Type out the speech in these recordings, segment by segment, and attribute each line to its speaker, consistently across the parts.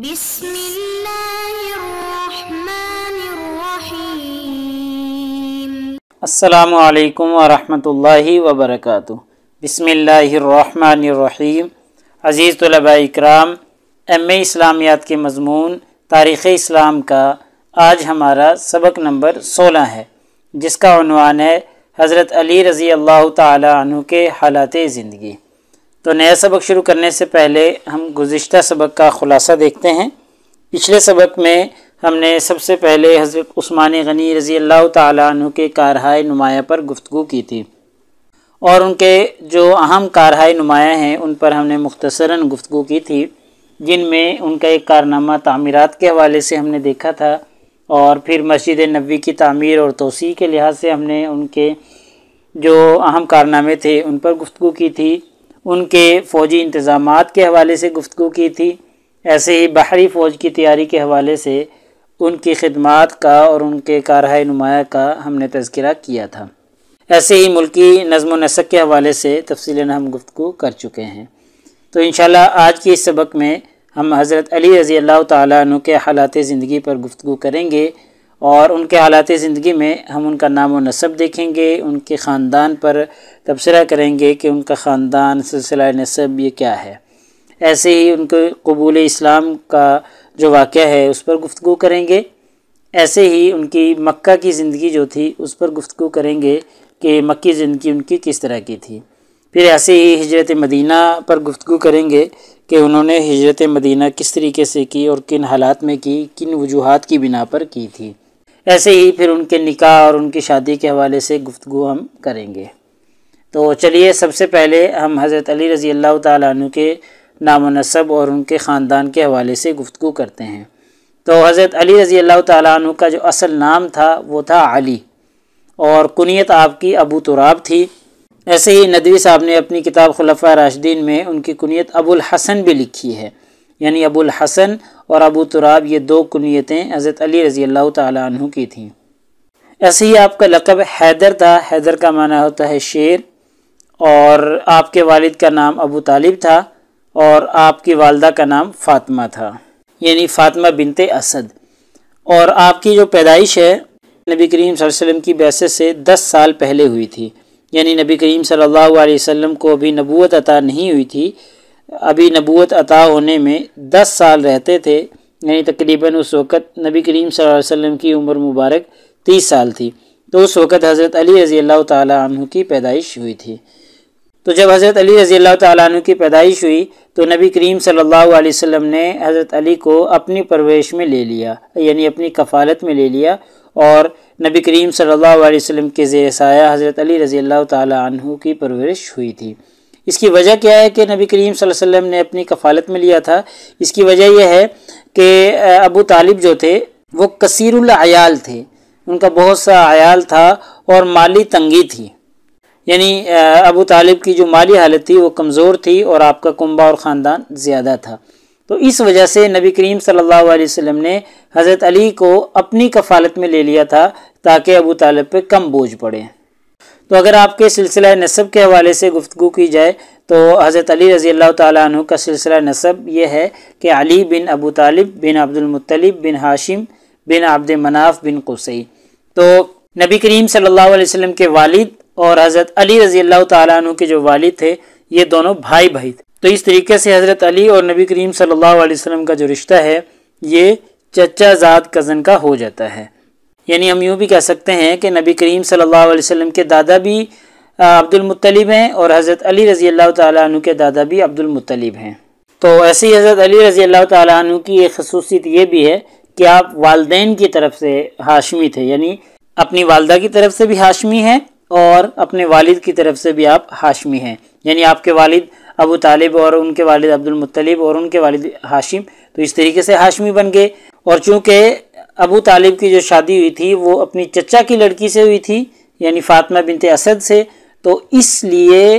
Speaker 1: بسم الله الرحمن الرحيم अज़ीज़ तलबा Ikram M A इस्लामियात के मजमून तारीख़ इस्लाम का आज हमारा सबक नंबर सोलह है जिसका उनवान है हज़रत अली रज़ी अल्लाह तु के हालत ज़िंदगी तो नया सबक शुरू करने से पहले हम गुज्त सबक का ख़ुलासा देखते हैं पिछले सबक में हमने सबसे पहले हज़रत उस्मान गनी रज़ी अल्लाह तु के कारहाय नुमाया पर गुफ्तु की थी और उनके जो अहम कारहाय नुमाया हैं उन पर हमने मुख्तसरा गुफ्तु की थी जिनमें उनका एक कारनामा तमीरत के हवाले से हमने देखा था और फिर मस्जिद नबी की तमीर और तोसी के लिहाज से हमने उनके जो अहम कारनामे थे उन पर गुफ्तु की थी उनके फ़ौजी इंतज़ाम के हवाले से गुफ्तु की थी ऐसे ही बाहरी फ़ौज की तैयारी के हवाले से उनकी खदमात का और उनके कारह नुमाया का हमने तस्करा किया था ऐसे ही मुल्की नज़म नसक के हवाले से तफसीला हम गुफ्तु कर चुके हैं तो इन आज के इस सबक में हम हज़रत अली रज़ी अल्लाह तु के हालात ज़िंदगी पर गुफ्तु करेंगे और उनके हालात ज़िंदगी में हम उनका नाम व नसब देखेंगे उनके ख़ानदान पर तबसरा करेंगे कि उनका ख़ानदान सिलसिला नसब ये क्या है ऐसे ही उनके कबूल इस्लाम का जो वाक़ है उस पर गुफ्तु करेंगे ऐसे ही उनकी मक्का की ज़िंदगी जो थी उस पर गुफ्तु करेंगे कि मक्की ज़िंदगी उनकी किस तरह की थी फिर ऐसे ही हजरत मदीना पर गुफ्तु करेंगे कि उन्होंने हजरत मदीना किस तरीके से की और किन हालात में की किन वजूहत की बिना पर की थी ऐसे ही फिर उनके निकाह और उनकी शादी के हवाले से गुफ्तु हम करेंगे तो चलिए सबसे पहले हम हज़रत अली रज़ी अल्लाह तु के नामनसब और उनके ख़ानदान के हवाले से गुफ्तु करते हैं तो हज़रत अली रज़ी अल्लाह तु का जो असल नाम था वो था अली और कुनीत आपकी अबू तुराब थी ऐसे ही नदवी साहब ने अपनी किताब खलफ़ा राशदीन में उनकी कुनीत अबुल हसन भी लिखी है यानी अबुल हसन और अबू तुराब ये दो कुनीतें हज़रत अली रज़ी अल्लाह तु की थीं ऐसे ही आपका लकब हैदर था हैदर का माना होता है शेर और आपके वालिद का नाम अबू तालिब था और आपकी वालदा का नाम फातमा था यानी फ़ातिमा बिनते असद और आपकी जो पैदाइश है नबी करीम वसल्लम की बैसे से दस साल पहले हुई थी यानी नबी करीम सल्लल्लाहु अलैहि वसल्लम को अभी नबूत अता नहीं हुई थी अभी नबूत अता होने में दस साल रहते थे यानी तकरीबन उस वक़्त नबी करीम वसल्लम की उम्र मुबारक तीस साल थी तो उस वक़्त हज़रत अली रज़ी अल्लाह तन की पैदाइश हुई थी तो जब हज़रत अली रज़ी अल्लाह की पैदाइश हुई तो नबी करीम सल्लल्लाहु अलैहि वसल्लम ने हज़रत अली को अपनी परवरिश में ले लिया यानी अपनी कफ़ालत में ले लिया और नबी करीम सल्लल्लाहु अलैहि वसल्लम के जेर साया हज़रत अली रज़ी अल्लाह की परवरिश हुई थी इसकी वजह क्या है कि नबी करीम सल्लल्लाहु अलैहि वसल्लम ने अपनी कफ़ालत में लिया था इसकी वजह यह है कि अबू तालिब जो थे वो कसीरुल आयाल थे उनका बहुत सा आयाल था और माली तंगी थी यानी अबू तालिब की जो माली हालत थी वो कमज़ोर थी और आपका कुंबा और ख़ानदान ज़्यादा था तो इस वजह से नबी करीम सल्लल्लाहु अलैहि वसल्लम ने हज़रत अली को अपनी कफ़ालत में ले लिया था ताकि अबू तालिब पे कम बोझ पड़े तो अगर आपके सिलसिला नसब के हवाले से गुफ्तु की जाए तो हज़रत अली रज़ी अल्लाह तु का सिलसिला नसब ये है कि अली बिन अबू तालिब बिन अब्दुलमतलब बिन हाशिम बिन आब्द मनाफ बिन कोसई तो नबी करीम सल्ला अलैहि के वालिद और हज़रत अली रज़ी अल्लाह तु के जो वालिद थे ये दोनों भाई भाई थे तो इस तरीके से हज़रत अली और नबी करीम सल्ला वम का जो रिश्ता है ये चचा जाद कज़न का हो जाता है यानी हम यूँ भी कह सकते हैं कि नबी करीम सल्लल्लाहु अलैहि वसल्लम के दादा भी अब्दुलमतलिब हैं और हज़रत अली रज़ी अल्लाह तु के दादा भी अब्दुलमतलिब हैं तो ऐसे ही हज़रत अली रज़ी अल्लाह तु की एक खसूसियत ये भी है कि आप वालदेन की तरफ से हाशमी थे यानी अपनी वालदा की तरफ से भी हाशमी हैं और अपने वालिद की तरफ से भी आप हाशमी हैं यानी आपके वालिद अबू तालिब और उनके वालिद अब्दुलमतलब और उनके वालिद हाशिम तो इस तरीके से हाशमी बन गए और चूंकि अबू तालिब की जो शादी हुई थी वो अपनी चचा की लड़की से हुई थी यानी फ़ातिमा बिनते असद से तो इसलिए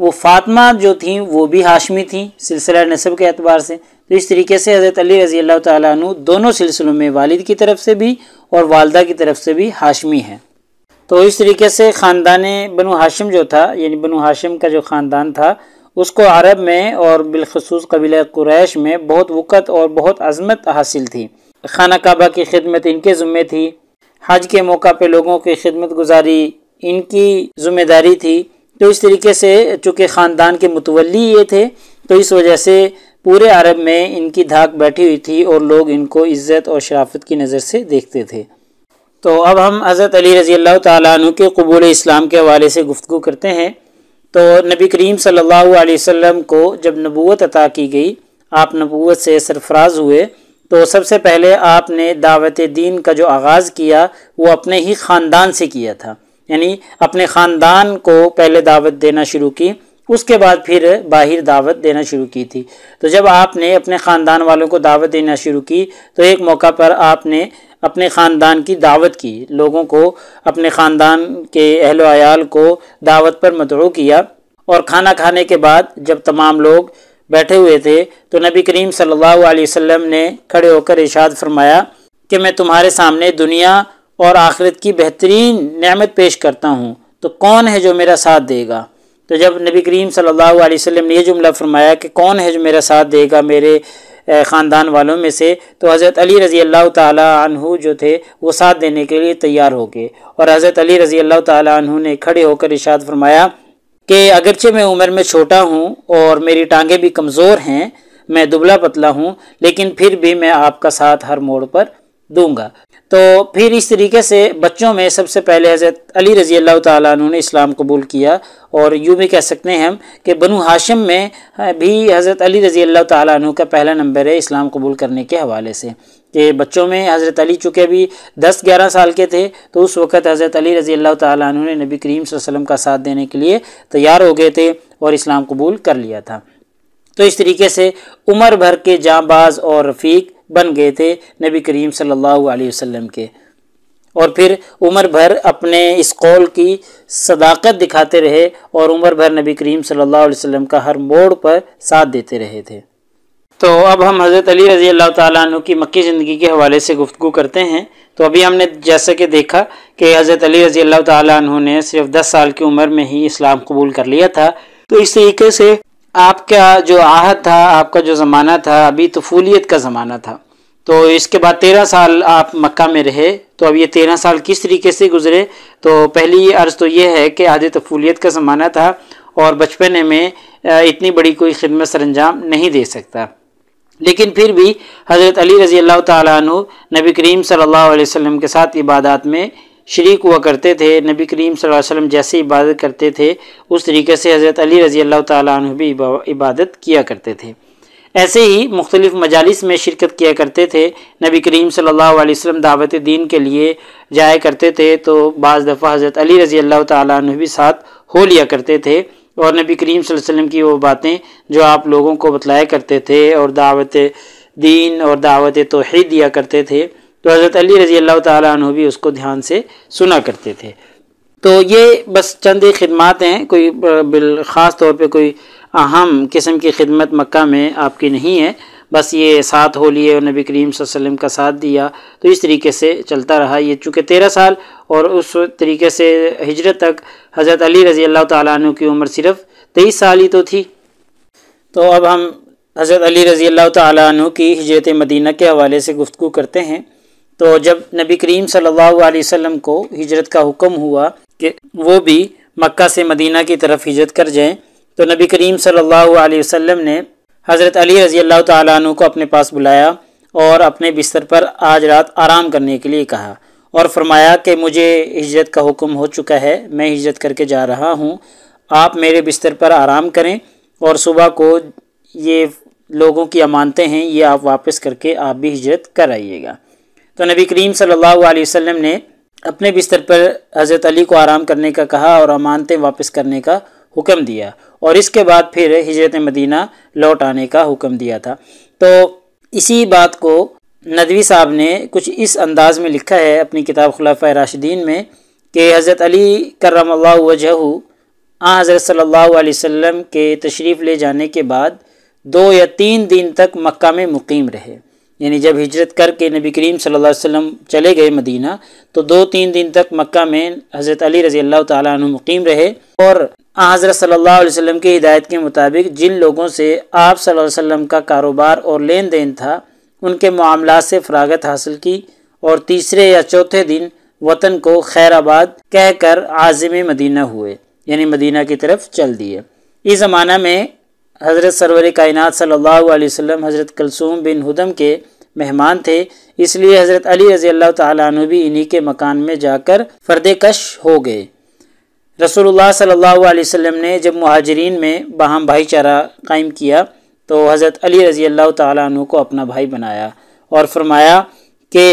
Speaker 1: वो फ़ातमा जो थी वो भी हाशमी थी सिलसिला नसब के अतबार से तो इस तरीके से हज़रत अली रज़ी अल्लाह तु दोनों सिलसिलों में वालिद की तरफ से भी और वालदा की तरफ से भी हाशमी है तो इस तरीके से ख़ानदान बनु हाशिम जो था यानी बनु हाशिम का जो ख़ानदान था उसको अरब में और बिलखसूस कबीला कुरैश में बहुत वक़त और बहुत अजमत हासिल थी खाना काबा की खिदमत इनके ज़ुम्मे थी हज के मौका पर लोगों की खिदमत गुजारी इनकी ज़िम्मेदारी थी तो इस तरीके से चूँकि ख़ानदान के मुतवली ये थे तो इस वजह से पूरे अरब में इनकी धाक बैठी हुई थी और लोग इनको इज़्ज़त और शराफत की नज़र से देखते थे तो अब हम हज़रत अली रज़ी अल्लाह तु के कबूल इस्लाम के हवाले से गुफ्तु करते हैं तो नबी करीम सल्लल्लाहु अलैहि वसल्लम को जब नबूत अता की गई आप नबूत से सरफराज हुए तो सबसे पहले आपने दावत दीन का जो आगाज़ किया वो अपने ही ख़ानदान से किया था यानी अपने ख़ानदान को पहले दावत देना शुरू की उसके बाद फिर बाहर दावत देना शुरू की थी तो जब आपने अपने ख़ानदान वालों को दावत देना शुरू की तो एक मौका पर आपने अपने ख़ानदान की दावत की लोगों को अपने ख़ानदान के अहलोयाल को दावत पर मतरू किया और खाना खाने के बाद जब तमाम लोग बैठे हुए थे तो नबी करीम सल्लल्लाहु अलैहि वसल्लम ने खड़े होकर इशाद फरमाया कि मैं तुम्हारे सामने दुनिया और आखिरत की बेहतरीन नमत पेश करता हूँ तो कौन है जो मेरा साथ देगा तो जब नबी करीम सल्लल्लाहु अलैहि वसल्लम ने यह जुमला फरमाया कि कौन है जो मेरा साथ देगा मेरे ख़ानदान वालों में से तो हज़रत अली रज़ी अल्लाह तहु जो थे वो साथ देने के लिए तैयार हो गए और हज़रत अली रज़ी अल्लाह तहु ने खड़े होकर इशाद फरमाया कि अगरचे मैं उम्र में छोटा हूँ और मेरी टांगें भी कमज़ोर हैं मैं दुबला पतला हूँ लेकिन फिर भी मैं आपका साथ हर मोड़ पर दूंगा तो फिर इस तरीके से बच्चों में सबसे पहले हज़रत अली रज़ी अल्लाह तु ने इस्लाम कबूल किया और यूँ भी कह सकते हैं हम कि बनु हाशम में भी हज़रत अली रज़ी अल्लाह तु का पहला नंबर है इस्लाम कबूल करने के हवाले से के बच्चों में हज़रत अली चूँकि अभी दस ग्यारह साल के थे तो उस वक़्त हज़रत अली रज़ी अल्लाह तु ने नबी करीम वसल्लम का साथ देने के लिए तैयार हो गए थे और इस्लाम कबूल कर लिया था तो इस तरीके से उम्र भर के जाँबाज और रफ़ीक बन गए थे नबी करीम सल्लल्लाहु अलैहि वसल्लम के और फिर उम्र भर अपने इस कौल की सदाकत दिखाते रहे और उम्र भर नबी करीम सल्लल्लाहु अलैहि वसल्लम का हर मोड़ पर साथ देते रहे थे तो अब हम हज़रत अली रज़ी अल्लाह तु की मक्की ज़िंदगी के हवाले से गुफ्तु करते हैं तो अभी हमने जैसा कि देखा कि हज़रत अली रज़ी अल्लाह तु ने सिर्फ दस साल की उम्र में ही इस्लाम कबूल कर लिया था तो इस तरीके से आपका जो आहत था आपका जो ज़माना था अभी तफूलियत तो का ज़माना था तो इसके बाद तेरह साल आप मक्का में रहे तो अब ये तेरह साल किस तरीके से गुजरे तो पहली अर्ज़ तो ये है कि आज तफूलीत का ज़माना था और बचपन में इतनी बड़ी कोई खिदमत सरंजाम नहीं दे सकता लेकिन फिर भी हज़रत अली रज़ी अल्लाह तु नबी करीम सल्लल्लाहु अलैहि वसल्लम के साथ इबादत में शरीक हुआ करते थे नबी करीम सल्लल्लाहु अलैहि वसल्लम जैसे इबादत करते थे उस तरीके से हज़रत अली रज़ी अल्लाह तु भी इबादत किया करते थे ऐसे ही मुख्तलिफ़ मजालस में शिरकत किया करते थे नबी करीम सल्लल्लाहु अलैहि वसल्लम दावत दीन के लिए जाया करते थे तो बज़ दफ़ा हज़रत अली रज़ी अल्लाह तु भी साथ हो लिया करते थे और नबी करीम वसल्लम की वो बातें जो आप लोगों को बतलाया करते थे और दावत दीन और दावत तोहद दिया करते थे तो हज़रत अली रज़ी अल्लाह तु भी उसको ध्यान से सुना करते थे तो ये बस चंद खदमात हैं कोई बिल ख़ास तौर पे कोई अहम किस्म की खिदमत मक्का में आपकी नहीं है बस ये साथ हो लिए और नबी करीम वसल्लम का साथ दिया तो इस तरीके से चलता रहा ये चूँकि तेरह साल और उस तरीके से हिजरत तक हज़रत अली रज़ी अल्लाह तु की उम्र सिर्फ तेईस साल ही तो थी तो अब हम हज़रत अली रज़ी अल्लाह तु की हिजरत मदीना के हवाले से गुफ्तु करते हैं तो जब नबी करीम सल्लल्लाहु अलैहि वसल्लम को हिजरत का हुक्म हुआ कि वो भी मक्का से मदीना की तरफ हिजरत कर जाएं तो नबी करीम सल्लल्लाहु अलैहि वसल्लम ने हज़रत अली रज़ी अल्लाह तु को अपने पास बुलाया और अपने बिस्तर पर आज रात आराम करने के लिए कहा और फरमाया कि मुझे हिजरत का हुक्म हो चुका है मैं हिजरत करके जा रहा हूँ आप मेरे बिस्तर पर आराम करें और सुबह को ये लोगों की अमानतें हैं ये आप वापस करके आप भी हिजरत कर आइएगा तो नबी करीम सल्लल्लाहु अलैहि वसल्लम ने अपने बिस्तर पर हज़रत अली को आराम करने का कहा और अमानतें वापस करने का हुक्म दिया और इसके बाद फिर हिजरत मदीना लौट आने का हुक्म दिया था तो इसी बात को नदवी साहब ने कुछ इस अंदाज़ में लिखा है अपनी किताब खिलाफ राशिदीन में कि हज़रत अली करम वजह आ हज़रत सल्लल्लाहु अलैहि वसल्लम के तशरीफ़ ले जाने के बाद दो या तीन दिन तक मक्का में मुकीम रहे यानी जब हिजरत करके नबी करीम सल्लल्लाहु अलैहि वसल्लम चले गए मदीना तो दो तीन दिन तक मक्का में हज़रत अली रज़ी अल्लाह तु मुकीम रहे और हज़रत सल्लल्लाहु अलैहि वसल्लम की हिदायत के मुताबिक जिन लोगों से आप सल्लल्लाहु अलैहि वसल्लम का कारोबार और लेन देन था उनके मामला से फ़रागत हासिल की और तीसरे या चौथे दिन वतन को खैराबाद कहकर आज़िम मदीना हुए यानी मदीना की तरफ चल दिए इस ज़माना में हज़रत सरवर कायनत सल्ला हज़रत कलसूम बिन हदम के मेहमान थे इसलिए हज़रत अली रज़ी अल्लाह तु भी इन्हीं के मकान में जाकर फर्दकश हो गए रसोल सल्ला अलैहि ने जब महाजरीन में बहम भाईचारा कायम किया तो हज़रत अली रज़ी अल्लाह तु को अपना भाई बनाया और फरमाया कि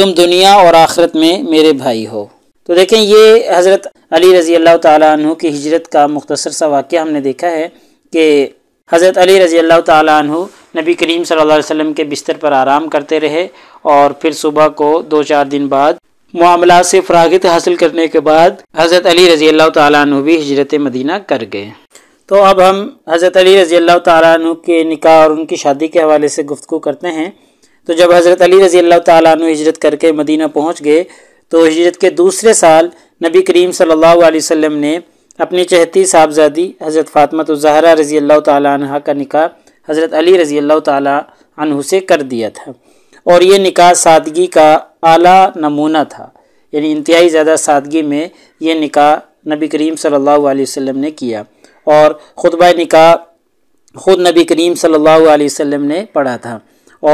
Speaker 1: तुम दुनिया और आख़रत में मेरे भाई हो तो देखें ये हज़रत अली रज़ी अल्लाह तु की हजरत का मुख्तसर सा वाक़ हमने देखा है कि हज़रत अली रज़ी अल्लाह तु नबी करीम सल्लल्लाहु अलैहि वसल्लम के बिस्तर पर आराम करते रहे और फिर सुबह को दो चार दिन बाद मामला से फरागत हासिल करने के बाद हज़रत अली रज़ी अल्लाह तु भी हजरत मदीना कर गए तो अब हम हज़रत अली रज़ी अल्लाह तु के निकाह और उनकी शादी के हवाले से गुफ्तु करते हैं तो जब हज़रत अली रज़ी अल्लाह तु हजरत करके मदीना पहुँच गए तो हजरत के दूसरे साल नबी करीम सल्लल्लाहु अलैहि वसल्लम ने अपनी चहती साहबजादी हज़रत फ़ातमत तो ज़हरा रज़ी अल्लाह तह का निका हज़रत अली रज़ी अल्लाह से कर दिया था और ये निका सादगी का आला नमूना था यानी इंतहाई ज़्यादा सादगी में ये निका नबी करीम सल्लल्लाहु अलैहि वसल्लम ने किया और ख़ुतब निका ख़ुद नबी करीम सल्लल्लाहु अलैहि वसल्लम ने पढ़ा था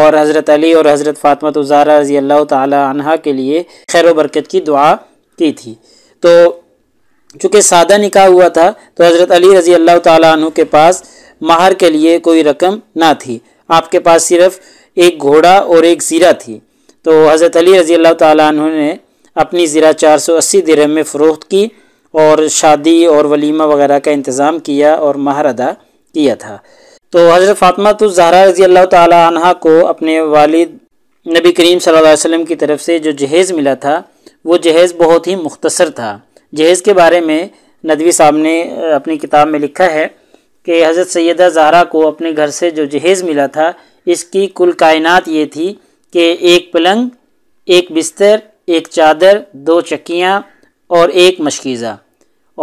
Speaker 1: और हज़रत अली और हज़रत फ़ातमत तो ज़हरा रज़ी अल्लाह तह के लिए खैर वरकत की दुआ की थी तो चूँकि सादा निकाह हुआ था तो हज़रत अली रज़ी अल्लाह तु के पास माहर के लिए कोई रकम ना थी आपके पास सिर्फ़ एक घोड़ा और एक ज़ीरा थी तो हज़रत अली रज़ी अल्लाह तु ने अपनी ज़ीरा चार सौ अस्सी दिरहम में फ़रोख्त की और शादी और वलीमा वगैरह का इंतज़ाम किया और माहर अदा किया था तो हज़रत फातमा तो जहरा रजी अल्लाह तह को अपने वालिद नबी करीम सल वसम की तरफ से जो जहेज़ मिला था वो जहेज़ बहुत ही मुख्तसर था जहेज़ के बारे में नदवी साहब ने अपनी किताब में लिखा है कि हज़रत सैदा जहरा को अपने घर से जो जहेज़ मिला था इसकी कुल कायनात ये थी कि एक पलंग एक बिस्तर एक चादर दो चक्कियाँ और एक मशकीज़ा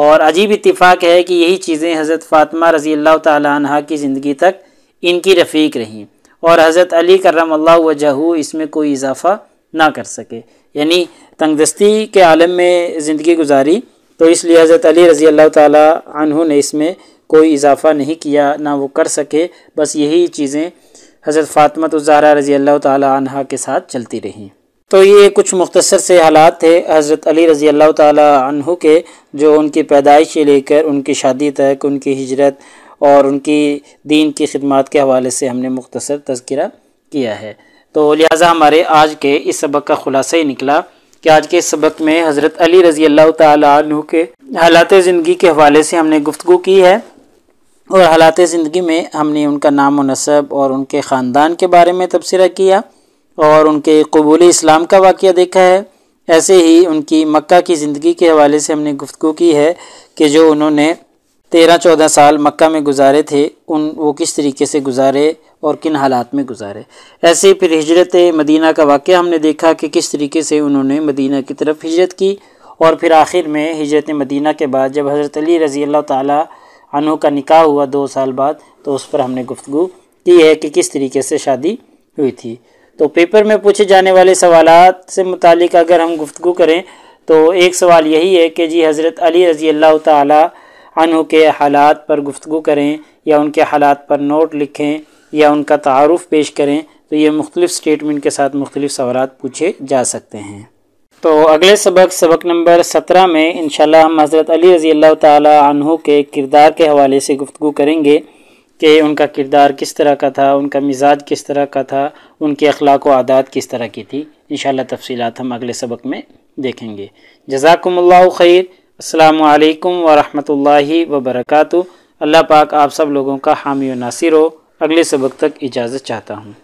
Speaker 1: और अजीब इतफ़ाक़ है कि यही चीज़ें हज़रत फ़ातमा रज़ी अल्लाह तह की ज़िंदगी तक इनकी रफ़ीक रहीं और हज़रत अली करम वजहू इसमें कोई इजाफ़ा ना कर सके यानी तंगदस्ती के आलम में ज़िंदगी गुजारी तो इसलिए हज़रत अली रज़ी अल्लाह तु ने इसमें कोई इजाफ़ा नहीं किया ना वो कर सके बस यही चीज़ें हज़रत फ़ातमा तो ज़ाहरा रज़ी अल्लाह तह के साथ चलती रहीं तो ये कुछ मुख्तसर से हालात थे हज़रत अली रज़ी अल्लाह तह के जो उनकी पैदाइश से लेकर उनकी शादी तक उनकी हिजरत और उनकी दीन की खिदमत के हवाले से हमने मुख्तसर तस्करा किया है तो लिहाजा हमारे आज के इस सबक का खुलासा ही निकला कि आज के इस सबक में हज़रत अली रज़ी अल्लाह तु के हालात ज़िंदगी के हवाले से हमने गुफ्तु की है और हालात ज़िंदगी में हमने उनका नाम नसब और उनके ख़ानदान के बारे में तबसरा किया और उनके कबूल इस्लाम का वाक़ देखा है ऐसे ही उनकी मक्का की ज़िंदगी के हवाले से हमने गुफ्तु की है कि जो उन्होंने तेरह चौदह साल मक्का में गुजारे थे उन वो किस तरीके से गुजारे और किन हालात में गुजारे ऐसे फिर हिजरत मदीना का वाक़ हमने देखा कि किस तरीके से उन्होंने मदीना की तरफ हिजरत की और फिर आखिर में हिजरत मदीना के बाद जब हज़रत अली रज़ी अल्लाह तु का निकाह हुआ दो साल बाद तो उस पर हमने गुफ्तु की है कि किस तरीके से शादी हुई थी तो पेपर में पूछे जाने वाले सवाल से मुतल अगर हम गुफ्तु करें तो एक सवाल यही है कि जी हज़रत अली रज़ी अल्लाह तु के हालात पर गुफ्तु करें या उनके हालात पर नोट लिखें या उनका तारफ़ पेश करें तो ये मुख्तलिफ़ स्टेटमेंट के साथ मुख्तलिफ़ सवाल पूछे जा सकते हैं तो अगले सबक सबक नंबर सत्रह में इन हम हज़रत अली रज़ी अल्लाह तहों के किरदार के हवाले से गुफ्तु करेंगे कि उनका किरदार किस तरह का था उनका मिजाज किस तरह का था उनके अखलाक व आदात किस तरह की थी इन तफसीत हम अगले सबक में देखेंगे जजाकम्ला खैर अल्लाम वरहमल वबरक अल्लाह पाक आप सब लोगों का हामी नासिर हो अगले सबक तक इजाज़त चाहता हूँ